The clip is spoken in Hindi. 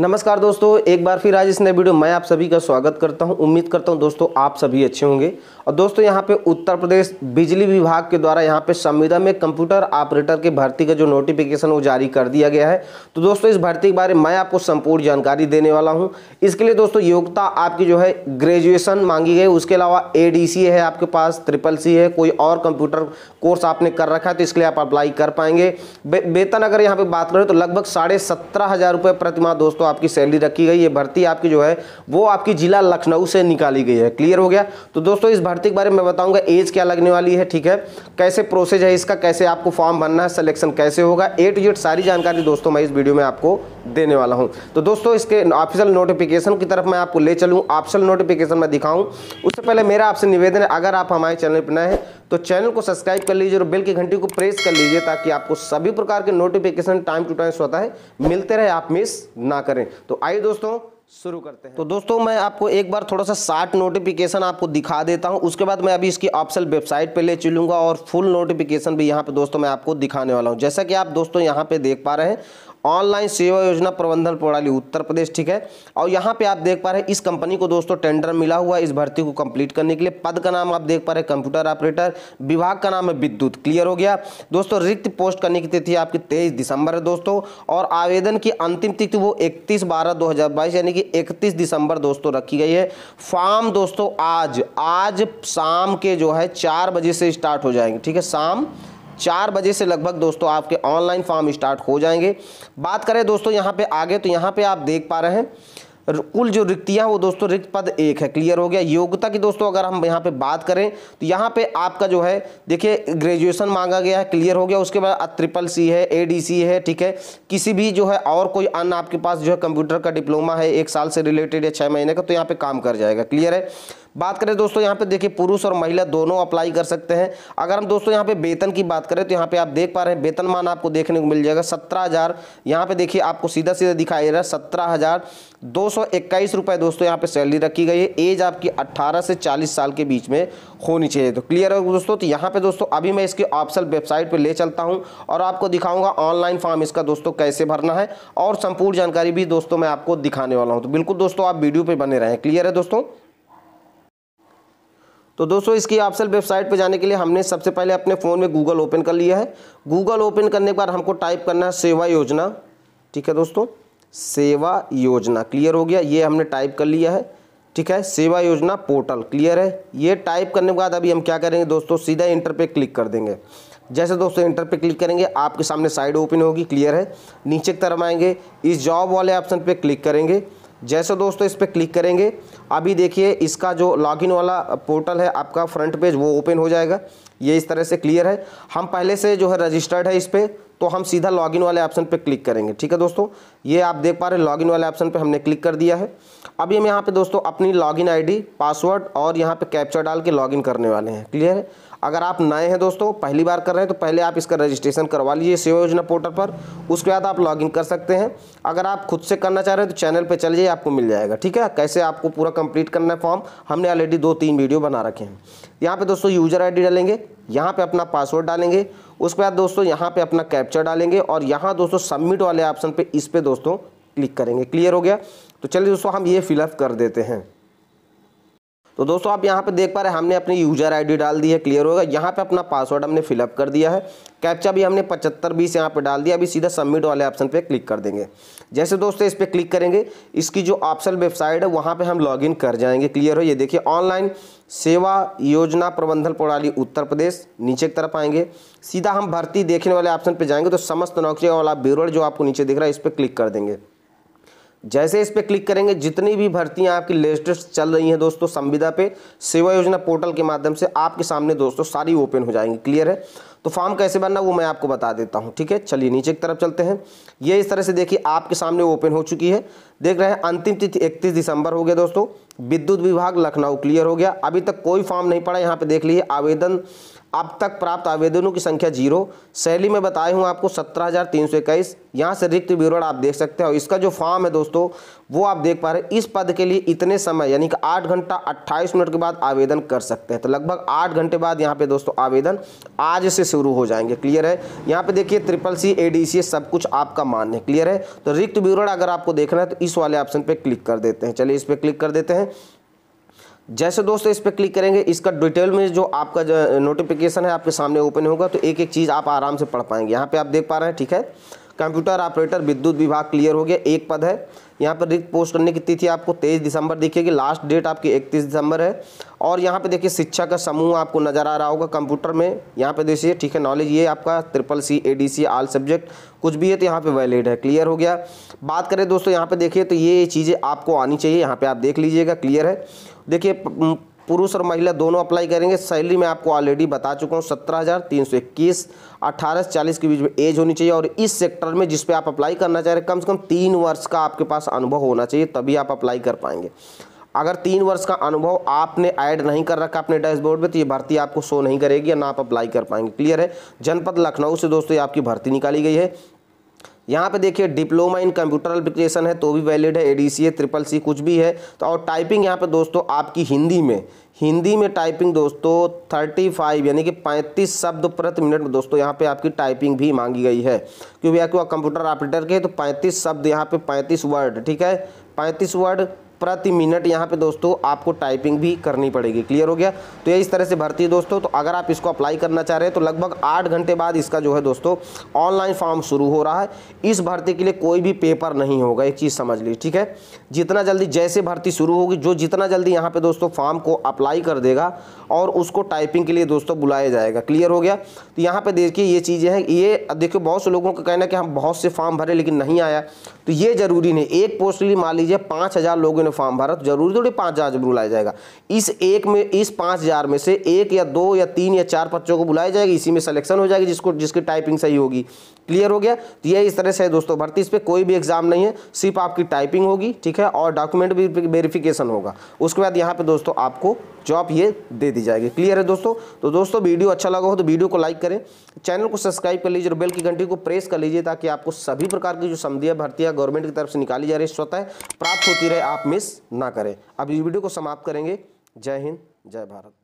नमस्कार दोस्तों एक बार फिर आज इस नए वीडियो मैं आप सभी का स्वागत करता हूं उम्मीद करता हूं दोस्तों आप सभी अच्छे होंगे और दोस्तों यहां पे उत्तर प्रदेश बिजली विभाग के द्वारा यहां पे संविदा में कंप्यूटर ऑपरेटर के भर्ती का जो नोटिफिकेशन वो जारी कर दिया गया है तो दोस्तों इस भर्ती के बारे में मैं आपको संपूर्ण जानकारी देने वाला हूँ इसके लिए दोस्तों योग्यता आपकी जो है ग्रेजुएसन मांगी गई उसके अलावा ए है आपके पास ट्रिपल सी है कोई और कंप्यूटर कोर्स आपने कर रखा है तो इसके लिए आप अप्लाई कर पाएंगे वेतन अगर यहाँ पर बात करें तो लगभग साढ़े सत्रह प्रतिमा दोस्तों आपकी सैलरी रखी गई है भर्ती आपकी जो है वो आपकी जिला लखनऊ से निकाली गई है क्लियर हो गया तो दोस्तों इस भर्ती के बारे में बताऊंगा एज क्या लगने वाली है ठीक है कैसे प्रोसेस है इसका कैसे आपको फॉर्म भरना है सिलेक्शन कैसे होगा ए टू जेड सारी जानकारी दोस्तों मैं इस वीडियो में आपको देने वाला हूँ तो दोस्तों इसके ऑफिशियल नोटिफिकेशन की तरफ मैं आपको ले चलूँ ऑफिशियल नोटिफिकेशन मैं दिखाऊँ उससे पहले मेरा आपसे निवेदन है अगर आप हमारे चैनल पर नए हैं तो चैनल को सब्सक्राइब कर लीजिए और बेल की घंटी को प्रेस कर लीजिए ताकि आपको सभी प्रकार के नोटिफिकेशन टाइम टू टाइम स्वतः मिलते रहे आप मिस ना करें तो आइए दोस्तों शुरू करते हैं तो दोस्तों मैं आपको एक बार थोड़ा सा शार्ट नोटिफिकेशन आपको दिखा देता हूं उसके बाद मैं अभी इसकी ऑप्शन वेबसाइट पे ले चलूंगा और फुल नोटिफिकेशन भी यहां पे दोस्तों मैं आपको दिखाने वाला हूं जैसा कि आप दोस्तों यहां पे देख पा रहे हैं ऑनलाइन सेवा योजना प्रबंधन प्रणाली उत्तर प्रदेश ठीक है और यहाँ पे आप देख पा रहे हैं इस कंपनी को दोस्तों टेंडर मिला हुआ है इस भर्ती को कंप्लीट करने के लिए पद का नाम आप देख पा रहे हैं कंप्यूटर ऑपरेटर विभाग का नाम है विद्युत क्लियर हो गया दोस्तों रिक्त पोस्ट करने की तिथि आपकी तेईस दिसंबर है दोस्तों और आवेदन की अंतिम तिथि वो इकतीस बारह दो यानी कि इकतीस दिसंबर दोस्तों रखी गई है फॉर्म दोस्तों आज आज शाम के जो है चार बजे से स्टार्ट हो जाएंगे ठीक है शाम चार बजे से लगभग दोस्तों आपके ऑनलाइन फॉर्म स्टार्ट हो जाएंगे बात करें दोस्तों यहाँ पे आगे तो यहाँ पे आप देख पा रहे हैं कुल जो रिक्तियाँ वो दोस्तों रिक्त पद एक है क्लियर हो गया योग्यता की दोस्तों अगर हम यहाँ पे बात करें तो यहाँ पे आपका जो है देखिए ग्रेजुएशन मांगा गया है क्लियर हो गया उसके बाद ट्रिपल सी है एडीसी है ठीक है किसी भी जो है और कोई अन्य आपके पास जो है कंप्यूटर का डिप्लोमा है एक साल से रिलेटेड या छः महीने का तो यहाँ पे काम कर जाएगा क्लियर है बात करें दोस्तों यहाँ पे देखिए पुरुष और महिला दोनों अप्लाई कर सकते हैं अगर हम दोस्तों यहाँ पे वेतन की बात करें तो यहाँ पे आप देख पा रहे हैं वेतनमान आपको देखने को मिल जाएगा सत्रह हज़ार यहाँ पे देखिए आपको सीधा सीधा दिखाई दे रहा है सत्रह हज़ार दो सौ इक्कीस रुपये दोस्तों यहाँ पे सैलरी रखी गई है एज आपकी अट्ठारह से चालीस साल के बीच में होनी चाहिए तो क्लियर है दोस्तों तो यहाँ पे दोस्तों अभी मैं इसके ऑप्शन वेबसाइट पर ले चलता हूँ और आपको दिखाऊंगा ऑनलाइन फॉर्म इसका दोस्तों कैसे भरना है और संपूर्ण जानकारी भी दोस्तों मैं आपको दिखाने वाला हूँ तो बिल्कुल दोस्तों आप वीडियो पर बने रहें क्लियर है दोस्तों तो दोस्तों इसकी ऑप्शन वेबसाइट पर जाने के लिए हमने सबसे पहले अपने फ़ोन में गूगल ओपन कर लिया है गूगल ओपन करने के बाद हमको टाइप करना है सेवा योजना ठीक है दोस्तों सेवा योजना क्लियर हो गया ये हमने टाइप कर लिया है ठीक है सेवा योजना पोर्टल क्लियर है ये टाइप करने के बाद अभी हम क्या करेंगे दोस्तों सीधा इंटर पे क्लिक कर देंगे जैसे दोस्तों इंटर पे क्लिक करेंगे आपके सामने साइड ओपन होगी क्लियर है नीचे की तरफ आएंगे इस जॉब वाले ऑप्शन पे क्लिक करेंगे जैसे दोस्तों इस पर क्लिक करेंगे अभी देखिए इसका जो लॉगिन वाला पोर्टल है आपका फ्रंट पेज वो ओपन हो जाएगा ये इस तरह से क्लियर है हम पहले से जो है रजिस्टर्ड है इस पर तो हम सीधा लॉगिन वाले ऑप्शन पे क्लिक करेंगे ठीक है दोस्तों ये आप देख पा रहे हैं लॉगिन वाले ऑप्शन पे हमने क्लिक कर दिया है अभी हम यहाँ पे दोस्तों अपनी लॉगिन आईडी पासवर्ड और यहाँ पे कैप्चर डाल के लॉगिन करने वाले हैं क्लियर है अगर आप नए हैं दोस्तों पहली बार कर रहे हैं तो पहले आप इसका रजिस्ट्रेशन करवा लीजिए सेवा योजना पोर्टल पर उसके बाद आप लॉगिन कर सकते हैं अगर आप खुद से करना चाह रहे हैं तो चैनल पर चल जाइए आपको मिल जाएगा ठीक है कैसे आपको पूरा कंप्लीट करना है फॉर्म हमने ऑलरेडी दो तीन वीडियो बना रखे हैं यहाँ पर दोस्तों यूजर आई डालेंगे यहाँ पर अपना पासवर्ड डालेंगे उसके बाद दोस्तों यहाँ पर अपना कैप्चर डालेंगे और यहाँ दोस्तों सबमिट वाले ऑप्शन पर इस पर दोस्तों क्लिक करेंगे क्लियर हो गया तो चलिए दोस्तों हम ये फिलअप कर देते हैं तो दोस्तों आप यहाँ पे देख पा रहे हैं हमने अपनी यूजर आईडी डाल दी है क्लियर होगा यहाँ पे अपना पासवर्ड हमने फिलअप कर दिया है कैप्चा भी हमने पचहत्तर बीस यहाँ पे डाल दिया अभी सीधा सबमिट वाले ऑप्शन पे क्लिक कर देंगे जैसे दोस्तों इस पर क्लिक करेंगे इसकी जो ऑप्शन वेबसाइट है वहाँ पर हम लॉग कर जाएंगे क्लियर हो ये देखिए ऑनलाइन सेवा योजना प्रबंधन प्रणाली उत्तर प्रदेश नीचे की तरफ आएंगे सीधा हम भर्ती देखने वाले ऑप्शन पर जाएंगे तो समस्त नौकरियों वाला ब्यूरो जो आपको नीचे दिख रहा है इस पर क्लिक कर देंगे जैसे इस पर क्लिक करेंगे जितनी भी भर्तियां आपकी लेटेस्ट चल रही हैं दोस्तों संविदा पे सेवा योजना पोर्टल के माध्यम से आपके सामने दोस्तों सारी ओपन हो जाएंगी क्लियर है तो फॉर्म कैसे बनना वो मैं आपको बता देता हूँ ठीक है चलिए नीचे की तरफ चलते हैं ये इस तरह से देखिए आपके सामने ओपन हो चुकी है देख रहे हैं अंतिम तिथि इकतीस दिसंबर हो गया दोस्तों विद्युत विभाग लखनऊ क्लियर हो गया अभी तक कोई फॉर्म नहीं पड़ा यहाँ पे देख लीजिए आवेदन अब तक प्राप्त आवेदनों की संख्या जीरो शैली में बताए हूँ आपको सत्रह हज़ार तीन सौ इक्कीस यहाँ से रिक्त विवरण आप देख सकते हैं और इसका जो फॉर्म है दोस्तों वो आप देख पा रहे हैं इस पद के लिए इतने समय यानी कि आठ घंटा अट्ठाईस मिनट के बाद आवेदन कर सकते हैं तो लगभग आठ घंटे बाद यहाँ पे दोस्तों आवेदन आज से शुरू हो जाएंगे क्लियर है यहाँ पे देखिए ट्रिपल सी ए डी सी सब कुछ आपका मान्य है क्लियर है तो रिक्त विवरण अगर आपको देखना है तो इस वाले ऑप्शन पे क्लिक कर देते हैं चलिए इस पर क्लिक कर देते हैं जैसे दोस्तों इस पर क्लिक करेंगे इसका डिटेल में जो आपका जो नोटिफिकेशन है आपके सामने ओपन होगा तो एक एक चीज़ आप आराम से पढ़ पाएंगे यहाँ पे आप देख पा रहे हैं ठीक है कंप्यूटर ऑपरेटर विद्युत विभाग क्लियर हो गया एक पद है यहाँ पर रिक्त पोस्ट करने की तिथि आपको तेईस दिसंबर दिखेगी लास्ट डेट आपकी इकतीस दिसंबर है और यहाँ पे देखिए शिक्षा का समूह आपको नज़र आ रहा होगा कंप्यूटर में यहाँ पे देखिए ठीक है नॉलेज ये आपका triple C A D C all subject कुछ भी है तो यहाँ पे वैलिड है क्लियर हो गया बात करें दोस्तों यहाँ पे देखिए तो ये चीज़ें आपको आनी चाहिए यहाँ पर आप देख लीजिएगा क्लियर है देखिए पुरुष और महिला दोनों अप्लाई करेंगे सैलरी मैं आपको ऑलरेडी बता चुका हूँ सत्रह हज़ार तीन सौ इक्कीस अट्ठारह से चालीस के बीच में एज होनी चाहिए और इस सेक्टर में जिस पे आप अप्लाई करना चाह रहे हैं कम से कम तीन वर्ष का आपके पास अनुभव होना चाहिए तभी आप अप्लाई कर पाएंगे अगर तीन वर्ष का अनुभव आपने ऐड नहीं कर रखा अपने डैशबोर्ड पे तो ये भर्ती आपको शो नहीं करेगी या ना आप अप्लाई कर पाएंगे क्लियर है जनपद लखनऊ से दोस्तों ये आपकी भर्ती निकाली गई है यहाँ पे देखिए डिप्लोमा इन कंप्यूटर एप्लीकेशन है तो भी वैलिड है है ट्रिपल सी कुछ भी है तो और टाइपिंग यहाँ पे दोस्तों आपकी हिंदी में हिंदी में टाइपिंग दोस्तों 35 यानी कि 35 शब्द प्रति मिनट में दोस्तों यहाँ पे आपकी टाइपिंग भी मांगी गई है क्योंकि आपके कंप्यूटर ऑपरेटर के तो पैंतीस शब्द यहाँ पे पैंतीस वर्ड ठीक है पैंतीस वर्ड प्रति मिनट यहाँ पे दोस्तों आपको टाइपिंग भी करनी पड़ेगी क्लियर हो गया तो ये इस तरह से भर्ती है दोस्तों तो अगर आप इसको अप्लाई करना चाह रहे हैं तो लगभग आठ घंटे बाद इसका जो है दोस्तों ऑनलाइन फॉर्म शुरू हो रहा है इस भर्ती के लिए कोई भी पेपर नहीं होगा एक चीज़ समझ ली ठीक है जितना जल्दी जैसे भर्ती शुरू होगी जो जितना जल्दी यहाँ पर दोस्तों फॉर्म को अप्लाई कर देगा और उसको टाइपिंग के लिए दोस्तों बुलाया जाएगा क्लियर हो गया तो यहाँ पर देखिए ये चीज़ें हैं ये देखिए बहुत से लोगों का कहना है कि हम बहुत से फॉर्म भरे लेकिन नहीं आया तो ये जरूरी नहीं एक पोस्ट लिए मान लीजिए पाँच हज़ार लोगों ने फॉर्म भरा तो जरूरी थोड़ी पाँच हज़ार जब बुलाया जाएगा इस एक में इस पाँच हज़ार में से एक या दो या तीन या चार बच्चों को बुलाया जाएगा इसी में सिलेक्शन हो जाएगी जिसको जिसकी टाइपिंग सही होगी क्लियर हो गया तो ये इस तरह से है दोस्तों भर्ती इस पर कोई भी एग्जाम नहीं है सिर्फ आपकी टाइपिंग होगी ठीक है और डॉक्यूमेंट भी वेरिफिकेशन होगा उसके बाद यहाँ पर दोस्तों आपको जॉब ये दे दी जाएगी क्लियर है दोस्तों तो दोस्तों वीडियो अच्छा लगा हो तो वीडियो को लाइक करें चैनल को सब्सक्राइब कर लीजिए और बेल की घंटी को प्रेस कर लीजिए ताकि आपको सभी प्रकार की जो समझिया भर्तियाँ गवर्नमेंट की तरफ से निकाली जा रही है स्वतः प्राप्त होती रहे आप मिस ना करें अब इस वीडियो को समाप्त करेंगे जय हिंद जय भारत